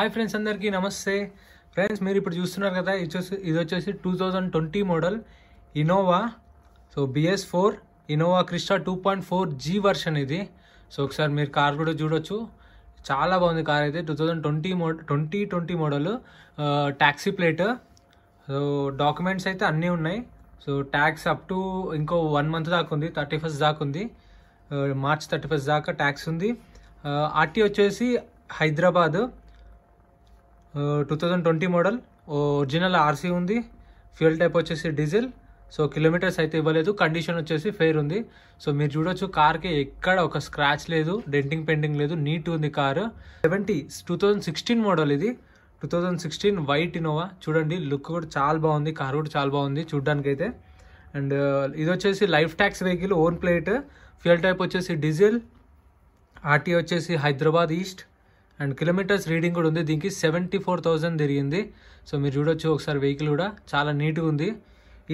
hi friends అందరికీ నమస్తే friends మీరు ఇప్పుడు చూస్తున్నారు కదా ఇది వచ్చేసి ఇది వచ్చేసి two thousand twenty model Innova so BS four Innova Crysta two point four G version ఇది సో ఒకసారి మీరు కార్ కూడా చూడొచ్చు చాలా బాగుంది కార్ అయితే టూ థౌజండ్ ట్వంటీ మో twenty twenty model taxi plate so documents అయితే అన్నీ ఉన్నాయి సో ట్యాక్స్ అప్ టు ఇంకో వన్ మంత్ దాకా ఉంది థర్టీ ఫస్ట్ దాకా ఉంది మార్చ్ థర్టీ ఫస్ట్ దాకా ట్యాక్స్ ఉంది ఆర్టీ వచ్చేసి Hyderabad two thousand twenty model original RC ఉంది ఫ్యూయల్ టైప్ వచ్చేసి డీజిల్ సో కిలోమీటర్స్ అయితే ఇవ్వలేదు కండిషన్ వచ్చేసి ఫెయిర్ ఉంది సో మీరు చూడొచ్చు కార్కి ఎక్కడ ఒక స్క్రాచ్ లేదు డెంటింగ్ పెండింగ్ లేదు నీట్ ఉంది car seventy two thousand sixteen model ఇది two thousand sixteen white Innova చూడండి లుక్ కూడా చాలా బాగుంది కారు కూడా చాలా బాగుంది చూడ్డానికైతే అండ్ ఇది వచ్చేసి life tax vehicle own plate fuel type వచ్చేసి డీజిల్ ఆర్టీ వచ్చేసి Hyderabad east and kilometres reading కూడా ఉంది దీనికి సెవెంటీ ఫోర్ థౌజండ్ తిరిగింది సో మీరు చూడొచ్చు ఒకసారి వెహికల్ కూడా చాలా నీట్గా ఉంది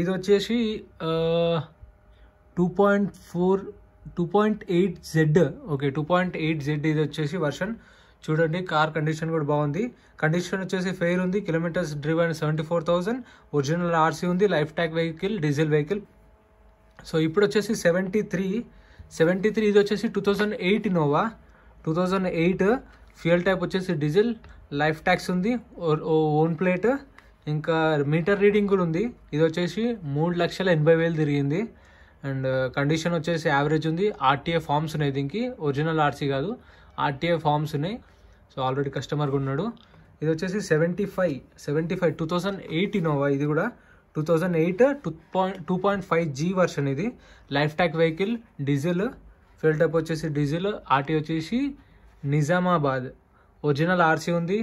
ఇది వచ్చేసి two point four two point eight Z okay two point eight Z ఇది వచ్చేసి వర్షన్ చూడండి కార్ కండిషన్ కూడా బాగుంది కండిషన్ వచ్చేసి ఫెయిర్ ఉంది kilometres and seventy four thousand original RC ఉంది life tax vehicle diesel vehicle so ఇప్పుడు వచ్చేసి సెవెంటీ త్రీ సెవెంటీ త్రీ ఇది వచ్చేసి two thousand eight Innova two thousand eight fuel type వచ్చేసి డీజిల్ లైఫ్ ట్యాక్స్ ఉంది own plate ఇంకా meter reading కూడా ఉంది ఇది వచ్చేసి మూడు లక్షల ఎనభై వేలు తిరిగింది అండ్ కండిషన్ వచ్చేసి యావరేజ్ ఉంది ఆర్టీఏ ఫామ్స్ ఉన్నాయి దీనికి ఒరిజినల్ ఆర్సీ కాదు ఆర్టీఏ ఫామ్స్ ఉన్నాయి సో ఆల్రెడీ కస్టమర్ ఉన్నాడు ఇది వచ్చేసి seventy five seventy five two thousand eight Innova ఇది కూడా two thousand eight two point two point five G version ఇది life tax vehicle diesel fuel type వచ్చేసి diesel RT వచ్చేసి Nizamabad original RC ఉంది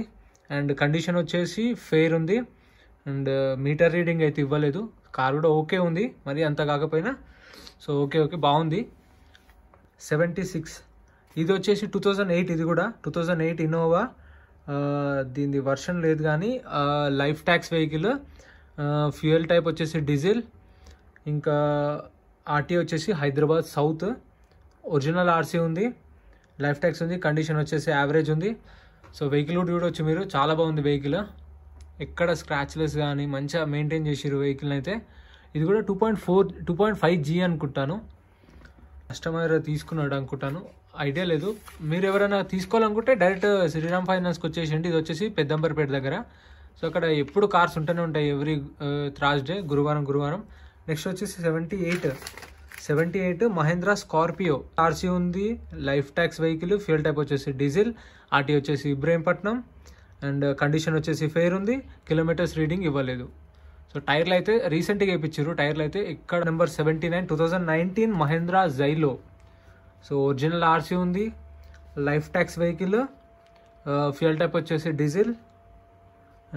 and condition వచ్చేసి ఫేర్ ఉంది and meter reading అయితే ఇవ్వలేదు కార్ కూడా ఓకే ఉంది మరి అంత కాకపోయినా సో ఓకే ఓకే బాగుంది సెవెంటీ సిక్స్ ఇది వచ్చేసి టూ థౌజండ్ ఎయిట్ ఇది కూడా టూ థౌజండ్ ఎయిట్ ఇన్నోవా దీని వర్షన్ లేదు కానీ life tax vehicle fuel type వచ్చేసి డీజిల్ ఇంకా ఆర్టీ వచ్చేసి హైదరాబాద్ సౌత్ ఒరిజినల్ ఆర్సీ ఉంది లైఫ్ ట్యాక్స్ ఉంది కండిషన్ వచ్చేసి యావరేజ్ ఉంది సో వెహికల్ కూడా చూడవచ్చు మీరు చాలా బాగుంది వెహికల్ ఎక్కడ స్క్రాచ్లెస్ కానీ మంచిగా మెయింటైన్ చేసిరు వెహికల్ అయితే ఇది కూడా two point four two point five G అనుకుంటాను కస్టమర్ తీసుకున్నాడు అనుకుంటాను ఐడియా లేదు మీరు ఎవరైనా తీసుకోవాలనుకుంటే డైరెక్ట్ శ్రీరామ్ ఫైనాన్స్కి వచ్చేసిండి ఇది వచ్చేసి పెద్దంబర్పేట దగ్గర సో అక్కడ ఎప్పుడు కార్స్ ఉంటూనే ఉంటాయి ఎవ్రీ థర్స్డే uh, గురువారం గురువారం నెక్స్ట్ వచ్చేసి seventy eight seventy eight Mahindra Scorpio RC ఉంది life tax vehicle fuel type వచ్చేసి డీజిల్ ఆర్టీ వచ్చేసి ఇబ్రహీంపట్నం అండ్ కండిషన్ వచ్చేసి ఫెయిర్ ఉంది కిలోమీటర్స్ రీడింగ్ ఇవ్వలేదు సో టైర్లు అయితే రీసెంట్గా వేయించారు టైర్లు అయితే ఇక్కడ number seventy nine two thousand nineteen Mahindra Xylo so original RC ఉంది life tax vehicle fuel type వచ్చేసి డీజిల్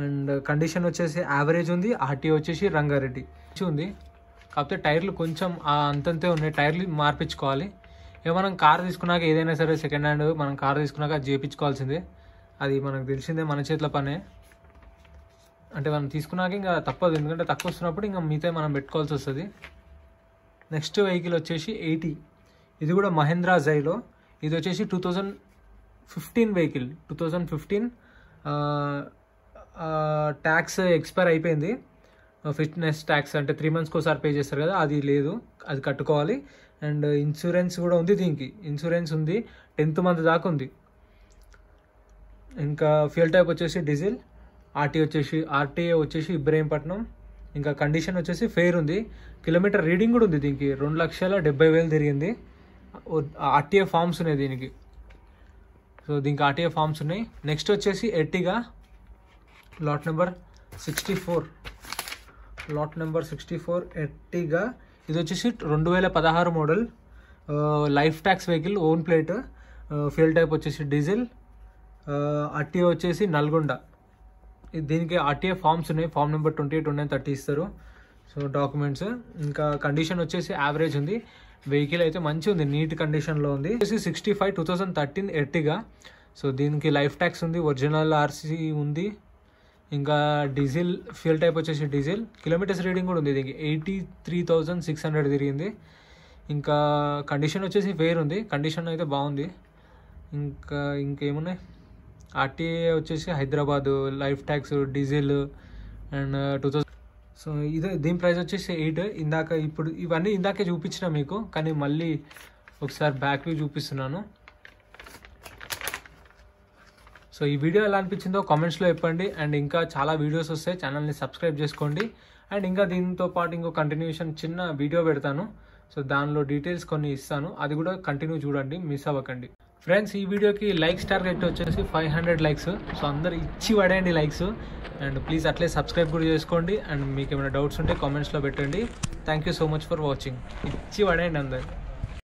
అండ్ కండిషన్ వచ్చేసి యావరేజ్ ఉంది ఆర్టీ వచ్చేసి రంగారెడ్డి ఉంది కాకపోతే టైర్లు కొంచెం అంతంతే ఉన్నాయి టైర్లు మార్పించుకోవాలి ఇక మనం కార్ తీసుకున్నాక ఏదైనా సరే సెకండ్ హ్యాండ్ మనం కార్ తీసుకున్నాక చేయించుకోవాల్సిందే అది మనకు తెలిసిందే మన చేతిలో పనే అంటే మనం తీసుకున్నాక ఇంకా తప్పదు ఎందుకంటే తక్కువ వస్తున్నప్పుడు ఇంకా మిగతా మనం పెట్టుకోవాల్సి వస్తుంది నెక్స్ట్ వెహికల్ వచ్చేసి ఎయిటీ ఇది కూడా మహేంద్రా జైలో ఇది వచ్చేసి two thousand fifteen vehicle two thousand fifteen tax expire అయిపోయింది ఫిట్నెస్ ట్యాక్స్ అంటే త్రీ మంత్స్కి ఒకసారి పే చేస్తారు కదా అది లేదు అది కట్టుకోవాలి అండ్ ఇన్సూరెన్స్ కూడా ఉంది దీనికి ఇన్సూరెన్స్ ఉంది టెన్త్ మంత్ దాకా ఉంది ఇంకా ఫ్యూల్ టైప్ వచ్చేసి డీజిల్ ఆర్టీ వచ్చేసి ఆర్టీఏ వచ్చేసి ఇబ్రహీంపట్నం ఇంకా కండిషన్ వచ్చేసి ఫెయిర్ ఉంది కిలోమీటర్ రీడింగ్ కూడా ఉంది దీనికి రెండు లక్షల డెబ్బై వేలు తిరిగింది ఆర్టీఏ ఫామ్స్ ఉన్నాయి దీనికి సో దీనికి ఆర్టీఏ ఫామ్స్ ఉన్నాయి నెక్స్ట్ వచ్చేసి Ertiga lot number sixty four lot number sixty four Ertiga ఇది వచ్చేసి రెండు వేల పదహారు model life tax vehicle own plate fuel type వచ్చేసి డీజిల్ అటీ వచ్చేసి నల్గొండ దీనికి అట్టిఏ ఫామ్స్ ఉన్నాయి ఫామ్ నెంబర్ ట్వంటీ ఎయిట్ ఉన్నాయి థర్టీ ఇస్తారు సో డాక్యుమెంట్స్ ఇంకా కండిషన్ వచ్చేసి యావరేజ్ ఉంది వెహికల్ అయితే మంచి ఉంది నీట్ కండిషన్లో ఉంది వచ్చేసి sixty five two thousand thirteen Ertiga so దీనికి లైఫ్ ట్యాక్స్ ఉంది ఒరిజినల్ ఆర్సీ ఉంది ఇంకా డీజిల్ ఫ్యూల్ టైప్ వచ్చేసి డీజిల్ కిలోమీటర్స్ రీడింగ్ కూడా ఉంది దీనికి eighty three thousand six hundred తిరిగింది ఇంకా కండిషన్ వచ్చేసి వేర్ ఉంది కండిషన్ అయితే బాగుంది ఇంకా ఇంకేమున్నాయి ఆర్టీఏ వచ్చేసి Hyderabad life tax diesel and two thousand so ఇదే దీని ప్రైస్ వచ్చేసి ఎయిట్ ఇందాక ఇప్పుడు ఇవన్నీ ఇందాకే చూపించిన మీకు కానీ మళ్ళీ ఒకసారి బ్యాక్ వ్యూ చూపిస్తున్నాను సో ఈ వీడియో ఎలా అనిపించిందో కామెంట్స్లో చెప్పండి అండ్ ఇంకా చాలా వీడియోస్ వస్తాయి ఛానల్ని సబ్స్క్రైబ్ చేసుకోండి అండ్ ఇంకా దీంతో పాటు ఇంకో కంటిన్యూషన్ చిన్న వీడియో పెడతాను సో దానిలో డీటెయిల్స్ కొన్ని ఇస్తాను అది కూడా కంటిన్యూ చూడండి మిస్ అవ్వకండి ఫ్రెండ్స్ ఈ వీడియోకి లైక్స్ టార్గెట్ వచ్చేసి ఫైవ్ హండ్రెడ్ లైక్స్ సో అందరు ఇచ్చి పడేయండి లైక్స్ అండ్ ప్లీజ్ అట్లే సబ్స్క్రైబ్ కూడా చేసుకోండి అండ్ మీకు ఏమైనా డౌట్స్ ఉంటే కామెంట్స్లో పెట్టండి thank you so much for watching ఇచ్చి పడేయండి అందరు